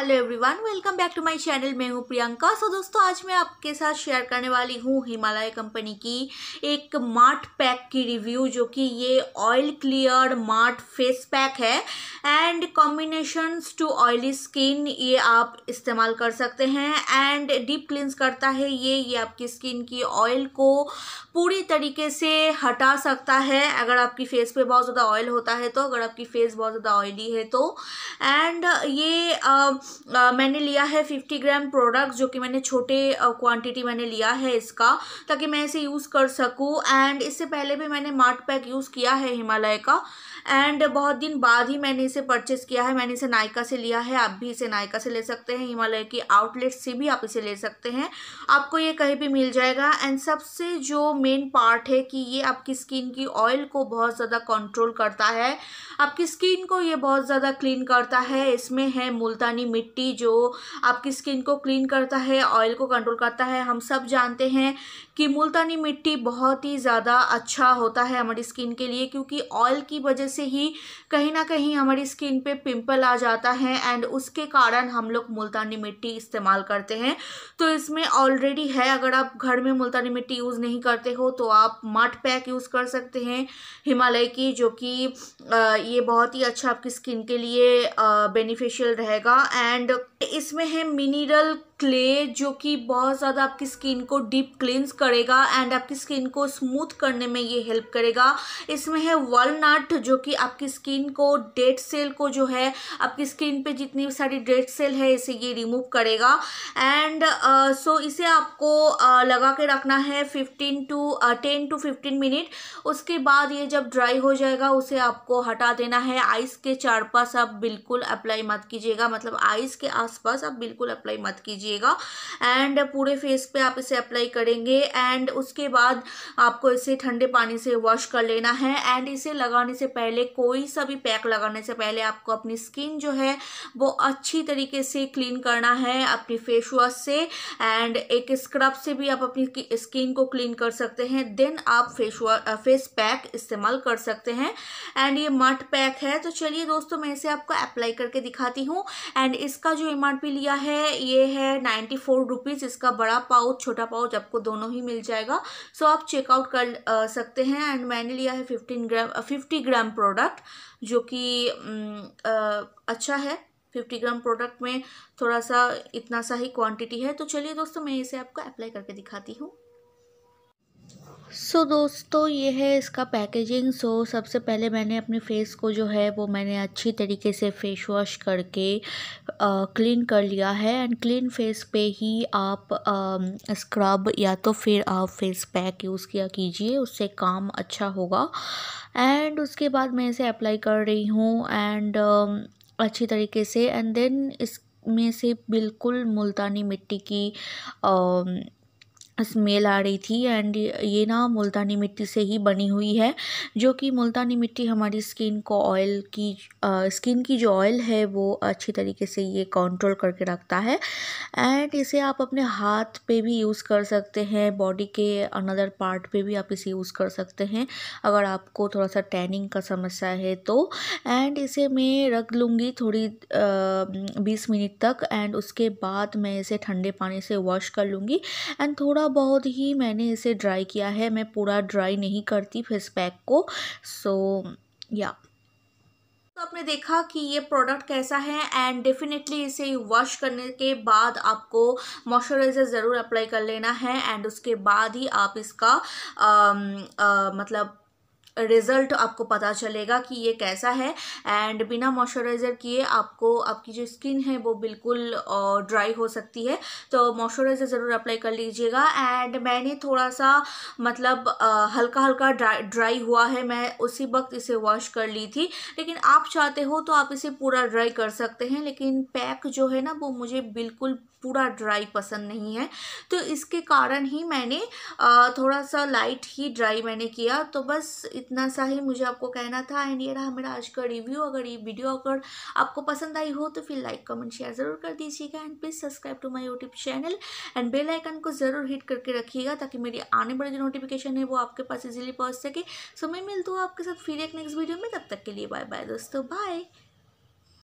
Hello everyone welcome back to my channel मैं हूँ प्रियंका सो दोस्तों आज मैं आपके साथ शेयर करने वाली हूँ हिमालय कंपनी की एक मार्ट पैक की रिव्यू जो कि ये oil clear mart face pack है and combinations to oily skin ये आप इस्तेमाल कर सकते हैं एंड डीप क्लिनस करता है ये ये आपकी स्किन की ऑयल को पूरी तरीके से हटा सकता है अगर आपकी फेस पर बहुत ज़्यादा ऑयल होता है तो अगर आपकी फेस बहुत ज़्यादा ऑयली है तो एंड ये आ, आ, मैंने लिया है फिफ्टी ग्राम प्रोडक्ट जो कि मैंने छोटे क्वांटिटी मैंने लिया है इसका ताकि मैं इसे यूज़ कर सकूँ एंड इससे पहले भी मैंने मार्ट पैक यूज़ किया है हिमालय का एंड बहुत दिन बाद ही मैंने इसे परचेस किया है मैंने इसे नायका से लिया है आप भी इसे नायका से ले सकते हैं हिमालय की आउटलेट से भी आप इसे ले सकते हैं आपको ये कहीं भी मिल जाएगा एंड सबसे जो मेन पार्ट है कि ये आपकी स्किन की ऑयल को बहुत ज़्यादा कंट्रोल करता है आपकी स्किन को ये बहुत ज़्यादा क्लीन करता है इसमें है मुल्तानी मिट्टी जो आपकी स्किन को क्लीन करता है ऑयल को कंट्रोल करता है हम सब जानते हैं कि मुल्तानी मिट्टी बहुत ही ज़्यादा अच्छा होता है हमारी स्किन के लिए क्योंकि ऑयल की वजह से ही कहीं ना कहीं हमारी स्किन पे पिंपल आ जाता है एंड उसके कारण हम लोग मुल्तानी मिट्टी इस्तेमाल करते हैं तो इसमें ऑलरेडी है अगर आप घर में मुल्तानी मिट्टी यूज़ नहीं करते हो तो आप मठ पैक यूज़ कर सकते हैं हिमालय की जो कि ये बहुत ही अच्छा आपकी स्किन के लिए बेनिफिशियल रहेगा एंड इसमें है मिनरल क्ले जो कि बहुत ज़्यादा आपकी स्किन को डीप क्लींस करेगा एंड आपकी स्किन को स्मूथ करने में ये हेल्प करेगा इसमें है वॉलट जो कि आपकी स्किन को डेड सेल को जो है आपकी स्किन पे जितनी सारी डेड सेल है इसे ये रिमूव करेगा एंड सो uh, so इसे आपको uh, लगा के रखना है fifteen to ten to fifteen minute उसके बाद ये जब ड्राई हो जाएगा उसे आपको हटा देना है आइस के चारपास आप बिल्कुल अप्लाई मत कीजिएगा मतलब आइस के आसपास आप बिल्कुल अप्लाई मत कीजिए लीजिएगा एंड पूरे फेस पे आप इसे अप्लाई करेंगे एंड उसके बाद आपको इसे ठंडे पानी से वॉश कर लेना है एंड इसे लगाने से पहले कोई सा भी पैक लगाने से पहले आपको अपनी स्किन जो है वो अच्छी तरीके से क्लीन करना है अपनी फेस वॉश से एंड एक स्क्रब से भी आप अपनी स्किन को क्लीन कर सकते हैं देन आप फेस फेस पैक इस्तेमाल कर सकते हैं एंड ये मट पैक है तो चलिए दोस्तों मैं इसे आपको अप्लाई करके दिखाती हूँ एंड इसका जो एम लिया है ये है है नाइन्टी फोर रुपीज़ इसका बड़ा पाउच छोटा पाउच आपको दोनों ही मिल जाएगा सो आप चेकआउट कर सकते हैं एंड मैंने लिया है fifteen gram fifty gram product जो कि अच्छा है फिफ्टी ग्राम प्रोडक्ट में थोड़ा सा इतना सा ही क्वांटिटी है तो चलिए दोस्तों मैं इसे आपको अप्लाई करके दिखाती हूँ सो so, दोस्तों ये है इसका पैकेजिंग सो so, सबसे पहले मैंने अपने फेस को जो है वो मैंने अच्छी तरीके से फेस वॉश करके क्लीन कर लिया है एंड क्लीन फेस पे ही आप आ, स्क्रब या तो फिर आप फेस पैक यूज़ किया कीजिए उससे काम अच्छा होगा एंड उसके बाद मैं इसे अप्लाई कर रही हूँ एंड अच्छी तरीके से एंड देन इसमें से बिल्कुल मुल्तानी मिट्टी की आ, स्मेल आ रही थी एंड ये ना मुल्तानी मिट्टी से ही बनी हुई है जो कि मुल्तानी मिट्टी हमारी स्किन को ऑयल की आ, स्किन की जो ऑयल है वो अच्छी तरीके से ये कंट्रोल करके रखता है एंड इसे आप अपने हाथ पे भी यूज़ कर सकते हैं बॉडी के अनदर पार्ट पे भी आप इसे यूज़ कर सकते हैं अगर आपको थोड़ा सा टैनिंग का समस्या है तो एंड इसे मैं रख लूँगी थोड़ी बीस मिनट तक एंड उसके बाद मैं इसे ठंडे पानी से वॉश कर लूँगी एंड थोड़ा बहुत ही मैंने इसे ड्राई किया है मैं पूरा ड्राई नहीं करती फेस पैक को सो so, या yeah. तो आपने देखा कि ये प्रोडक्ट कैसा है एंड डेफिनेटली इसे वॉश करने के बाद आपको मॉइस्चराइज़र ज़रूर अप्लाई कर लेना है एंड उसके बाद ही आप इसका आ, आ, मतलब रिज़ल्ट आपको पता चलेगा कि ये कैसा है एंड बिना मॉइस्चराइज़र किए आपको आपकी जो स्किन है वो बिल्कुल ड्राई हो सकती है तो मॉइस्चराइज़र ज़रूर अप्लाई कर लीजिएगा एंड मैंने थोड़ा सा मतलब आ, हल्का हल्का ड्राई ड्राई हुआ है मैं उसी वक्त इसे वॉश कर ली थी लेकिन आप चाहते हो तो आप इसे पूरा ड्राई कर सकते हैं लेकिन पैक जो है ना वो मुझे बिल्कुल पूरा ड्राई पसंद नहीं है तो इसके कारण ही मैंने थोड़ा सा लाइट ही ड्राई मैंने किया तो बस इतना सा ही मुझे आपको कहना था एंड ये रहा मेरा आज का रिव्यू अगर ये वीडियो अगर आपको पसंद आई हो तो फिर लाइक कमेंट शेयर ज़रूर कर दीजिएगा and please subscribe to my YouTube channel and bell icon को ज़रूर हिट करके रखिएगा ताकि मेरी आने वाली जो नोटिफिकेशन है वो आपके पास इजिली पहुँच सके सो मैं मिलती हूँ आपके साथ फिर एक नेक्स्ट वीडियो में तब तक के लिए बाय बाय दोस्तों बाय